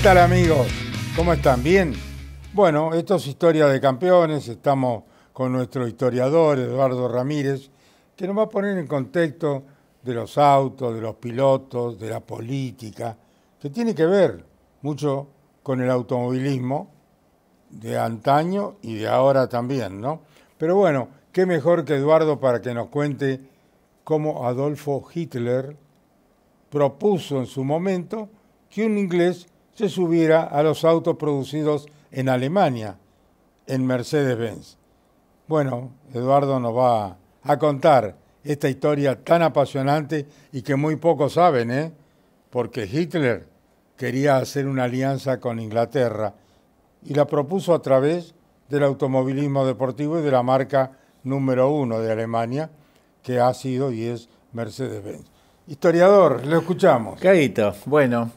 ¿Qué tal amigos? ¿Cómo están? ¿Bien? Bueno, esto es Historia de Campeones, estamos con nuestro historiador Eduardo Ramírez, que nos va a poner en contexto de los autos, de los pilotos, de la política, que tiene que ver mucho con el automovilismo de antaño y de ahora también, ¿no? Pero bueno, qué mejor que Eduardo para que nos cuente cómo Adolfo Hitler propuso en su momento que un inglés se subiera a los autos producidos en Alemania, en Mercedes-Benz. Bueno, Eduardo nos va a contar esta historia tan apasionante y que muy pocos saben, ¿eh? porque Hitler quería hacer una alianza con Inglaterra y la propuso a través del automovilismo deportivo y de la marca número uno de Alemania, que ha sido y es Mercedes-Benz. Historiador, lo escuchamos. Caito, bueno,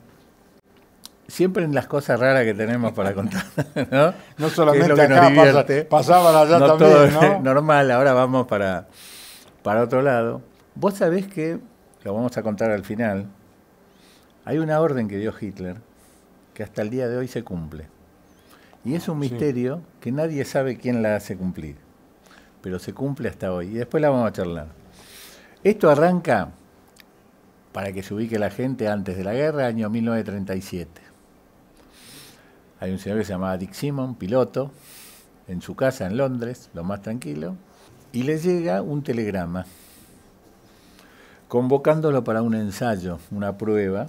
siempre en las cosas raras que tenemos para contar. No, no solamente acá, pasaste, pasaban allá también. normal, ahora vamos para, para otro lado. Vos sabés que, lo vamos a contar al final, hay una orden que dio Hitler que hasta el día de hoy se cumple. Y es un misterio que nadie sabe quién la hace cumplir. Pero se cumple hasta hoy. Y después la vamos a charlar. Esto arranca, para que se ubique la gente, antes de la guerra, año 1937 hay un señor que se llamaba Dick Simon, piloto, en su casa en Londres, lo más tranquilo, y le llega un telegrama convocándolo para un ensayo, una prueba,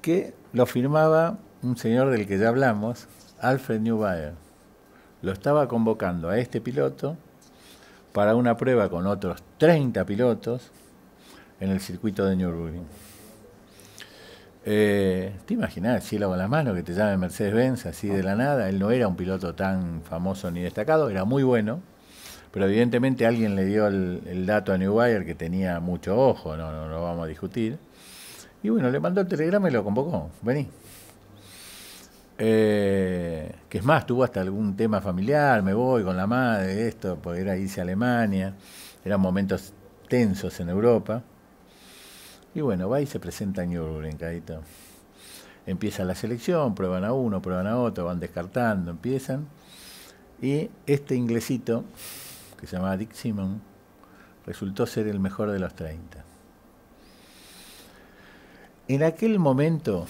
que lo firmaba un señor del que ya hablamos, Alfred Newbyer. Lo estaba convocando a este piloto para una prueba con otros 30 pilotos en el circuito de Nürburgring. Eh, ¿Te imaginas, cielo con las manos, que te llame Mercedes Benz así de la nada? Él no era un piloto tan famoso ni destacado, era muy bueno, pero evidentemente alguien le dio el, dato a Newwire que tenía mucho ojo, no, no, vamos a discutir. Y bueno, le mandó el telegrama y lo convocó, vení. Eh, que es más, tuvo hasta algún tema familiar, me voy con la madre, esto, porque era irse a Alemania, eran momentos tensos en Europa. Y bueno, va y se presenta en Nürburgring, Empieza la selección, prueban a uno, prueban a otro, van descartando, empiezan. Y este inglesito, que se llamaba Dick Simon, resultó ser el mejor de los 30. En aquel momento,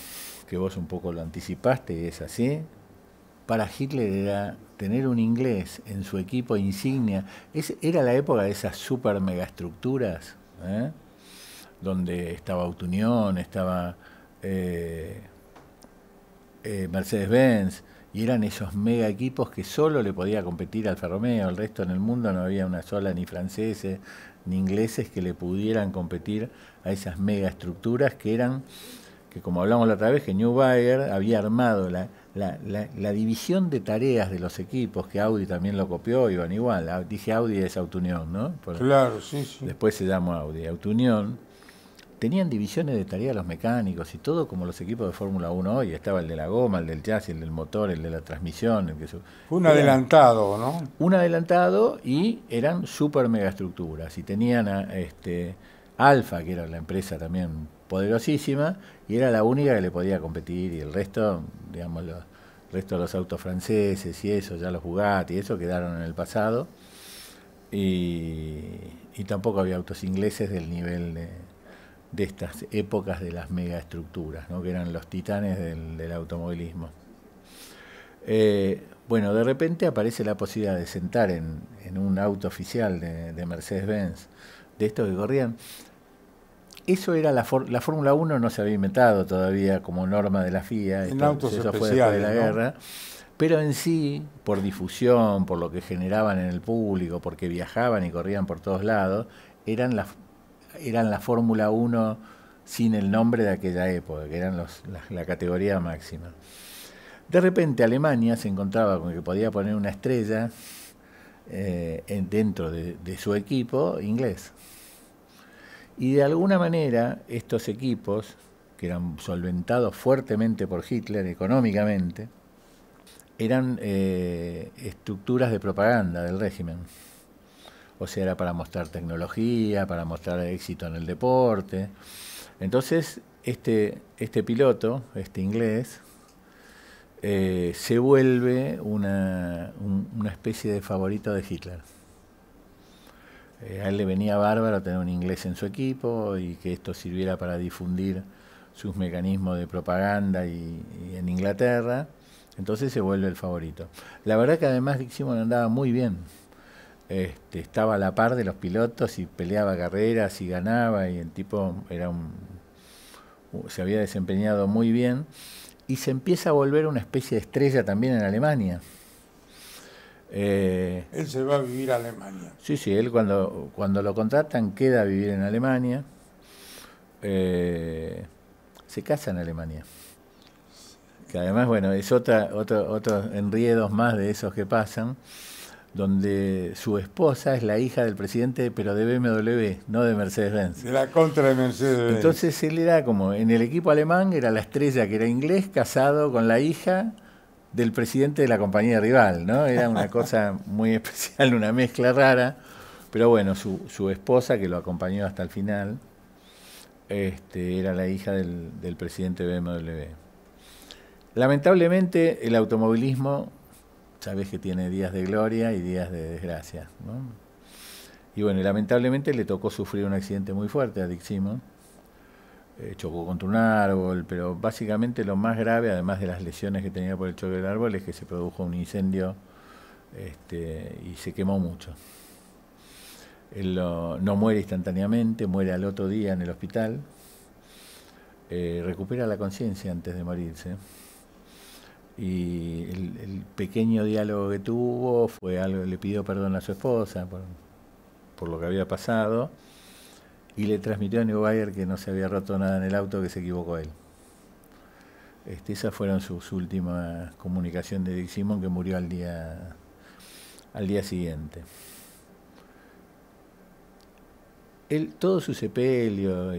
que vos un poco lo anticipaste es así, para Hitler era tener un inglés en su equipo insignia. era la época de esas super megaestructuras. ¿eh? donde estaba Autunión, estaba eh, eh, Mercedes-Benz, y eran esos mega equipos que solo le podía competir al Ferromeo, el resto en el mundo no había una sola, ni franceses, ni ingleses que le pudieran competir a esas mega estructuras que eran, que como hablamos la otra vez, que New Bayer había armado la, la, la, división de tareas de los equipos, que Audi también lo copió, iban igual. Ah, dije Audi es Autunión, ¿no? Por, claro, sí, sí. Después se llamó Audi. Autunión tenían divisiones de tarea los mecánicos y todo como los equipos de Fórmula 1 hoy. Estaba el de la goma, el del chasis, el del motor, el de la transmisión. El que Un adelantado, ¿no? Un adelantado y eran super megaestructuras. Y tenían a, este, Alfa, que era la empresa también poderosísima, y era la única que le podía competir. Y el resto, digamos, los, el resto de los autos franceses y eso, ya los Bugatti y eso, quedaron en el pasado. Y, y tampoco había autos ingleses del nivel de de estas épocas de las megaestructuras, ¿no? que eran los titanes del, automovilismo. Eh, bueno, de repente aparece la posibilidad de sentar en, un auto oficial de, Mercedes-Benz, de estos que corrían. Eso era la, Fórmula 1, no se había inventado todavía como norma de la FIA, en autos eso fue de la guerra, pero en sí, por difusión, por lo que generaban en el público, porque viajaban y corrían por todos lados, eran las eran la Fórmula 1 sin el nombre de aquella época, que eran la, categoría máxima. De repente Alemania se encontraba con que podía poner una estrella eh, dentro de, su equipo inglés. Y de alguna manera estos equipos, que eran solventados fuertemente por Hitler económicamente, eran eh, estructuras de propaganda del régimen o sea, era para mostrar tecnología, para mostrar éxito en el deporte. Entonces, este, este piloto, este inglés, eh, se vuelve una, especie de favorito de Hitler. Eh, a él le venía bárbaro tener un inglés en su equipo y que esto sirviera para difundir sus mecanismos de propaganda y, en Inglaterra. Entonces se vuelve el favorito. La verdad que además Diximon andaba muy bien. Este, estaba a la par de los pilotos y peleaba carreras y ganaba y el tipo era un, se había desempeñado muy bien y se empieza a volver una especie de estrella también en Alemania. Eh, él se va a vivir a Alemania. Sí, sí, él cuando, cuando lo contratan queda a vivir en Alemania. Eh, se casa en Alemania. Que además, bueno, es otra, otro, otros enriedos más de esos que pasan donde su esposa es la hija del presidente, pero de BMW, no de Mercedes-Benz. De la contra de Mercedes-Benz. Entonces él era como, en el equipo alemán era la estrella que era inglés, casado con la hija del presidente de la compañía rival, ¿no? Era una cosa muy especial, una mezcla rara. Pero bueno, su, esposa, que lo acompañó hasta el final, este, era la hija del, del presidente de BMW. Lamentablemente, el automovilismo sabes que tiene días de gloria y días de desgracia. Y bueno, lamentablemente le tocó sufrir un accidente muy fuerte a Dick Simon. Eh, chocó contra un árbol, pero básicamente lo más grave, además de las lesiones que tenía por el choque del árbol, es que se produjo un incendio este, y se quemó mucho. Él no muere instantáneamente, muere al otro día en el hospital. Eh, recupera la conciencia antes de morirse. Y el, pequeño diálogo que tuvo fue algo, le pidió perdón a su esposa por, lo que había pasado y le transmitió a Neubayer que no se había roto nada en el auto, que se equivocó él. Este, esas fueron sus últimas comunicaciones de Dick Simon, que murió al día, al día siguiente. Él, todo su sepelio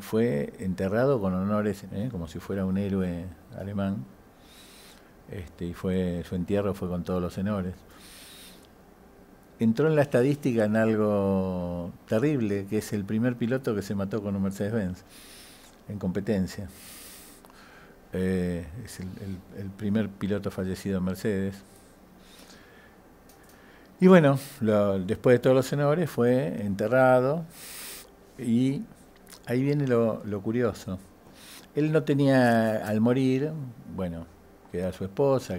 fue enterrado con honores, ¿eh? como si fuera un héroe alemán este, y fue su entierro fue con todos los senores. Entró en la estadística en algo terrible, que es el primer piloto que se mató con un Mercedes-Benz en competencia. Eh, es el, primer piloto fallecido en Mercedes. Y bueno, después de todos los senores fue enterrado y ahí viene lo curioso. Él no tenía, al morir, bueno, a su esposa,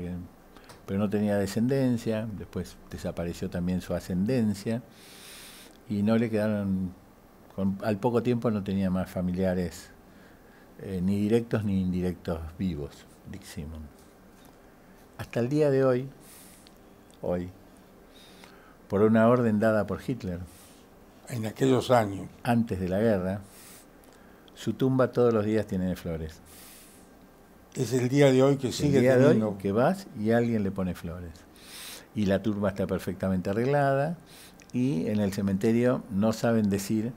pero no tenía descendencia, después desapareció también su ascendencia y no le quedaron, al poco tiempo no tenía más familiares eh, ni directos ni indirectos vivos, Dick Simon. Hasta el día de hoy, hoy, por una orden dada por Hitler, en aquellos años, antes de la guerra, su tumba todos los días tiene flores. Es el día de hoy que sigue el que vas y alguien le pone flores. Y la turba está perfectamente arreglada y en el cementerio no saben decir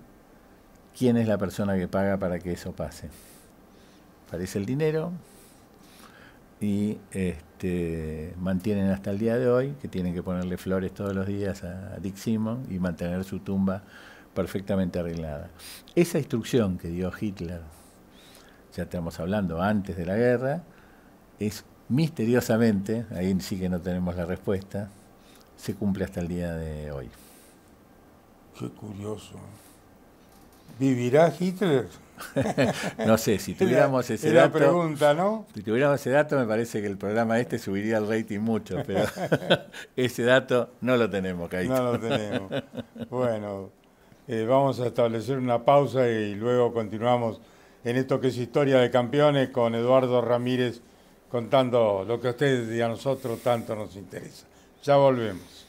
quién es la persona que paga para que eso pase. Parece el dinero y este, mantienen hasta el día de hoy que tienen que ponerle flores todos los días a, Dick Simon y mantener su tumba perfectamente arreglada. Esa instrucción que dio Hitler ya estamos hablando antes de la guerra, es misteriosamente, ahí sí que no tenemos la respuesta, se cumple hasta el día de hoy. Qué curioso. ¿Vivirá Hitler? no sé, si tuviéramos ese dato. ¿no? Si tuviéramos ese dato, me parece que el programa este subiría el rating mucho, pero ese dato no lo tenemos, Caíto. No lo tenemos. Bueno, eh, vamos a establecer una pausa y luego continuamos en esto que es historia de campeones con Eduardo Ramírez contando lo que a ustedes y a nosotros tanto nos interesa. Ya volvemos.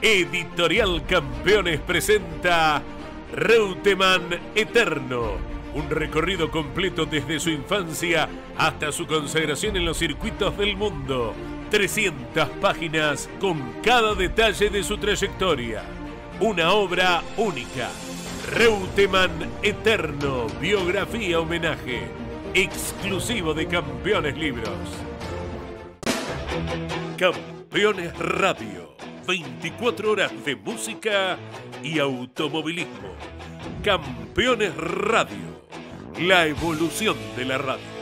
Editorial Campeones presenta Reutemann Eterno un recorrido completo desde su infancia hasta su consagración en los circuitos del mundo. 300 páginas con cada detalle de su trayectoria. Una obra única. Reutemann Eterno, biografía homenaje, exclusivo de Campeones Libros. Campeones Radio, 24 horas de música y automovilismo. Campeones Radio, la evolución de la radio.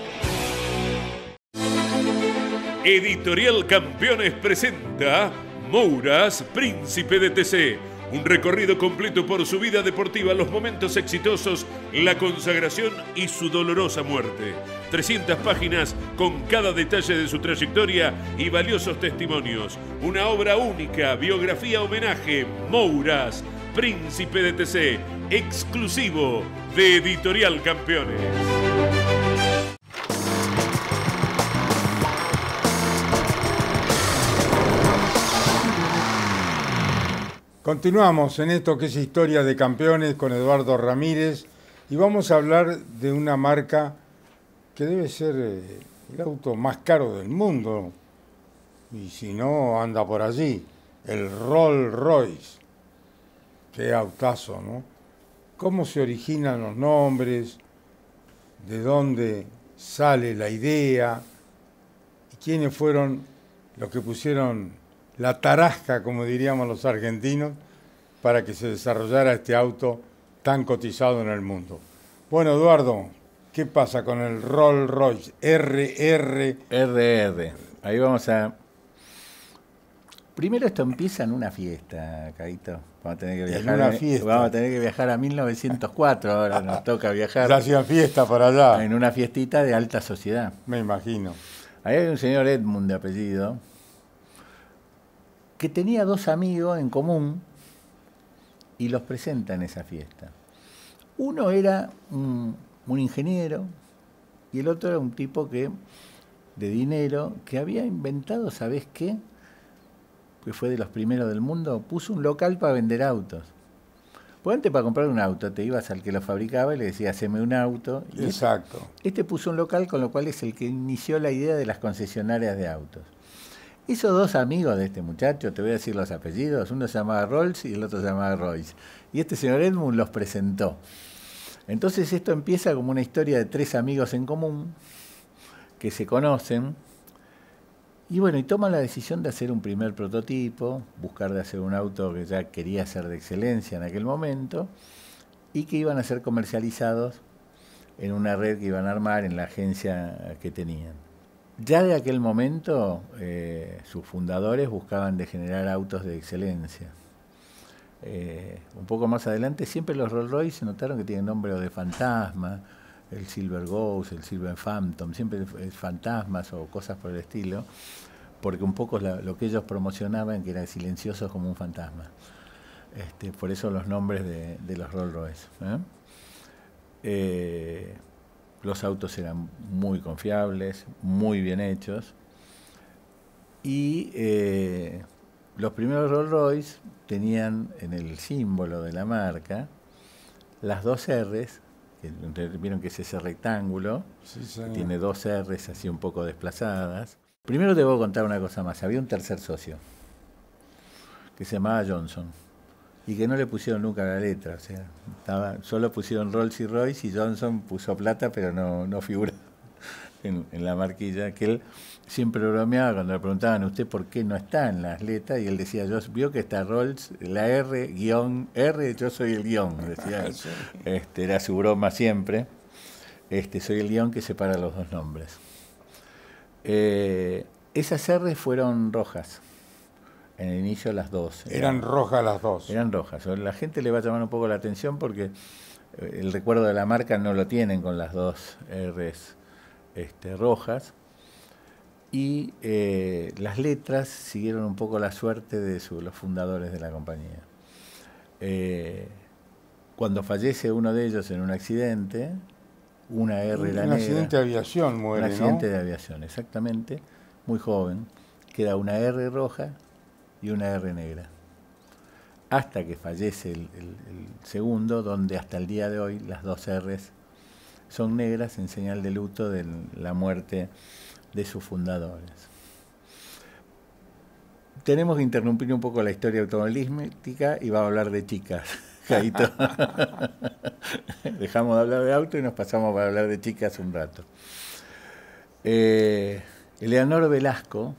Editorial Campeones presenta Mouras, Príncipe de TC. Un recorrido completo por su vida deportiva, los momentos exitosos, la consagración y su dolorosa muerte. 300 páginas con cada detalle de su trayectoria y valiosos testimonios. Una obra única, biografía homenaje, Mouras, Príncipe de TC, exclusivo de Editorial Campeones. Continuamos en esto que es Historia de Campeones con Eduardo Ramírez y vamos a hablar de una marca que debe ser eh, el auto más caro del mundo y si no anda por allí, el Rolls Royce. Qué autazo, ¿no? ¿Cómo se originan los nombres? ¿De dónde sale la idea? ¿Y quiénes fueron los que pusieron la tarasca, como diríamos los argentinos, para que se desarrollara este auto tan cotizado en el mundo. Bueno, Eduardo, ¿qué pasa con el Rolls Royce RR? Ahí vamos a... Primero esto empieza en una fiesta, Caito. Vamos a tener que viajar. Vamos a tener que viajar a 1904, ahora nos toca viajar. Hacia fiesta para allá. En una fiestita de alta sociedad. Me imagino. Ahí hay un señor Edmund de apellido, que tenía dos amigos en común y los presenta en esa fiesta. Uno era un, ingeniero y el otro era un tipo que de dinero que había inventado, ¿sabes qué? Que fue de los primeros del mundo, puso un local para vender autos. Pues antes para comprar un auto te ibas al que lo fabricaba y le decías, haceme un auto. Este Exacto. este, puso un local, con lo cual es el que inició la idea de las concesionarias de autos. Hizo dos amigos de este muchacho, te voy a decir los apellidos, uno se llamaba Rolls y el otro se llamaba Royce. Y este señor Edmund los presentó. Entonces esto empieza como una historia de tres amigos en común que se conocen. Y bueno, y toman la decisión de hacer un primer prototipo, buscar de hacer un auto que ya quería ser de excelencia en aquel momento, y que iban a ser comercializados en una red que iban a armar en la agencia que tenían. Ya de aquel momento, eh, sus fundadores buscaban de generar autos de excelencia. Eh, un poco más adelante, siempre los Rolls Royce notaron que tienen nombres de fantasma, el Silver Ghost, el Silver Phantom, siempre fantasmas o cosas por el estilo, porque un poco lo que ellos promocionaban, que eran silenciosos como un fantasma. Este, por eso los nombres de, los Rolls Royce. ¿eh? Los autos eran muy confiables, muy bien hechos. Y eh, los primeros Rolls Royce tenían en el símbolo de la marca las dos R's, que, vieron que es ese rectángulo, que tiene dos R's así un poco desplazadas. Primero te voy a contar una cosa más, había un tercer socio que se llamaba Johnson y que no le pusieron nunca la letra. O sea, estaba, solo pusieron Rolls y Royce y Johnson puso plata, pero no, no figura en, la marquilla. Que él siempre bromeaba cuando le preguntaban, ¿usted por qué no está en las letras? Y él decía, yo vio que está Rolls, la R, guión, R, yo soy el guión. Decía, este, era su broma siempre. Este, soy el guión que separa los dos nombres. Eh, esas R fueron rojas en el inicio las dos. Eran rojas las dos. Eran rojas. La gente le va a llamar un poco la atención porque eh, el recuerdo de la marca no lo tienen con las dos Rs este, rojas. Y eh, las letras siguieron un poco la suerte de los fundadores de la compañía. Eh, cuando fallece uno de ellos en un accidente, una R la. Un accidente de aviación muere, Un accidente de aviación, exactamente. Muy joven. Queda una R roja y una R negra. Hasta que fallece el, segundo, donde hasta el día de hoy las dos Rs son negras en señal de luto de la muerte de sus fundadores. Tenemos que interrumpir un poco la historia automovilística y va a hablar de chicas. Dejamos de hablar de auto y nos pasamos para hablar de chicas un rato. Eh, Eleanor Velasco,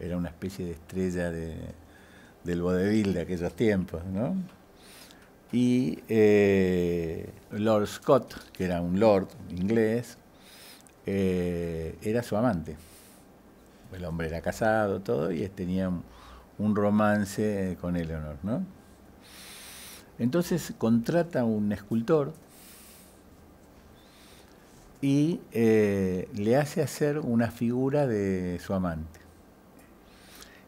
era una especie de estrella del vodevil de aquellos tiempos, ¿no? Y eh, Lord Scott, que era un lord inglés, eh, era su amante. El hombre era casado, todo, y tenía un romance con Eleanor, ¿no? Entonces contrata a un escultor y eh, le hace hacer una figura de su amante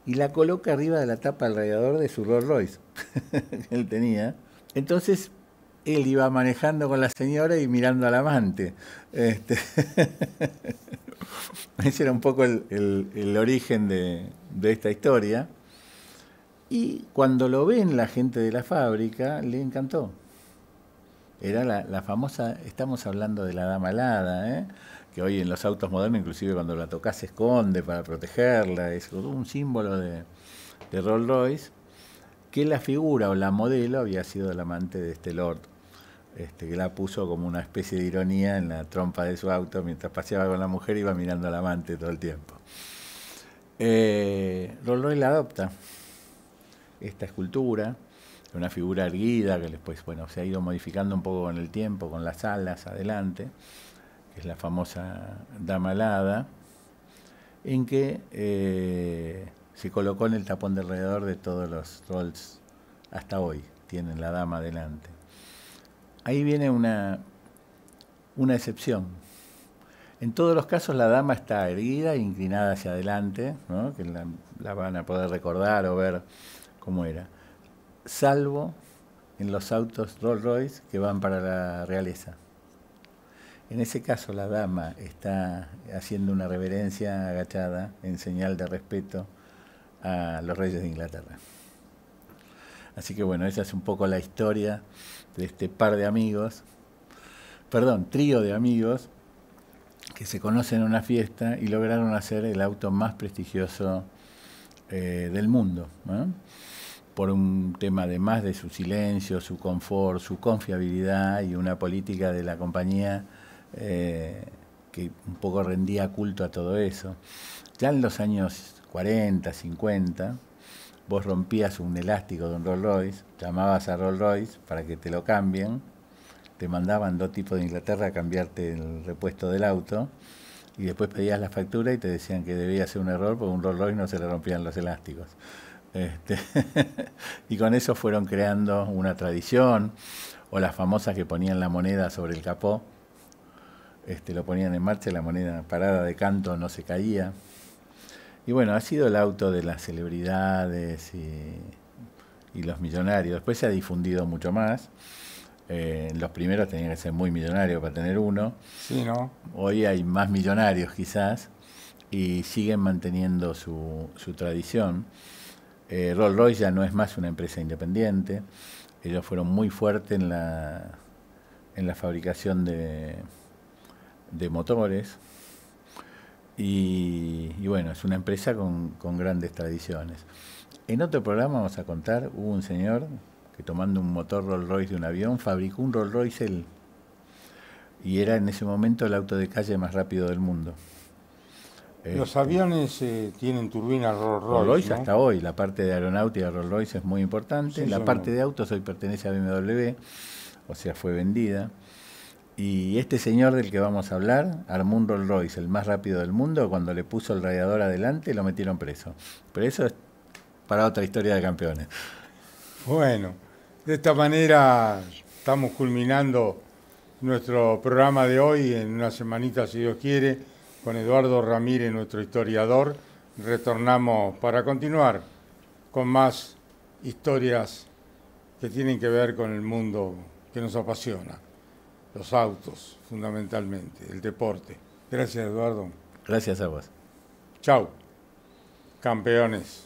y la coloca arriba de la tapa alrededor de su Rolls Royce que él tenía. Entonces él iba manejando con la señora y mirando al amante. Este, ese era un poco el, origen de, esta historia. Y cuando lo ven la gente de la fábrica, le encantó. Era la, famosa, estamos hablando de la dama alada, ¿eh? que hoy en los autos modernos, inclusive cuando la tocas se esconde para protegerla, es un símbolo de, de Rolls Royce, que la figura o la modelo había sido el amante de este Lord, este, que la puso como una especie de ironía en la trompa de su auto, mientras paseaba con la mujer y iba mirando al amante todo el tiempo. Eh, Rolls Royce la adopta, esta escultura, una figura erguida que después bueno, se ha ido modificando un poco con el tiempo, con las alas adelante, que es la famosa dama alada, en que eh, se colocó en el tapón de alrededor de todos los trolls hasta hoy, tienen la dama adelante Ahí viene una, una excepción. En todos los casos la dama está erguida e inclinada hacia adelante, ¿no? que la, la van a poder recordar o ver cómo era, salvo en los autos Rolls Royce que van para la realeza. En ese caso, la dama está haciendo una reverencia agachada en señal de respeto a los reyes de Inglaterra. Así que bueno, esa es un poco la historia de este par de amigos, perdón, trío de amigos que se conocen en una fiesta y lograron hacer el auto más prestigioso eh, del mundo, por un tema además de su silencio, su confort, su confiabilidad y una política de la compañía eh, que un poco rendía culto a todo eso. Ya en los años 40, 50, vos rompías un elástico de un Rolls Royce, llamabas a Rolls Royce para que te lo cambien, te mandaban dos tipos de Inglaterra a cambiarte el repuesto del auto y después pedías la factura y te decían que debía ser un error porque un Rolls Royce no se le rompían los elásticos. Este, y con eso fueron creando una tradición o las famosas que ponían la moneda sobre el capó este, lo ponían en marcha, la moneda parada de canto no se caía. Y bueno, ha sido el auto de las celebridades y, los millonarios. Después se ha difundido mucho más. Eh, los primeros tenían que ser muy millonarios para tener uno. Sí, Hoy hay más millonarios quizás y siguen manteniendo su, tradición. Eh, Rolls Royce ya no es más una empresa independiente. Ellos fueron muy fuertes en la, en la fabricación de, de motores. Y, bueno, es una empresa con, grandes tradiciones. En otro programa vamos a contar, hubo un señor que tomando un motor Rolls Royce de un avión, fabricó un Rolls Royce él. Y era en ese momento el auto de calle más rápido del mundo. Los este, aviones eh, tienen turbinas Rolls Royce. hasta hoy, la parte de aeronáutica Rolls Royce es muy importante. la parte de autos hoy pertenece a BMW, o sea, fue vendida. Y este señor del que vamos a hablar Armundo Royce, el más rápido del mundo, cuando le puso el radiador adelante lo metieron preso. Pero eso es para otra historia de campeones. Bueno, de esta manera estamos culminando nuestro programa de hoy, en una semanita si Dios quiere, con Eduardo Ramírez, nuestro historiador. Retornamos para continuar con más historias que tienen que ver con el mundo que nos apasiona los autos, fundamentalmente, el deporte. Gracias, Eduardo. Gracias a vos. Chau, campeones.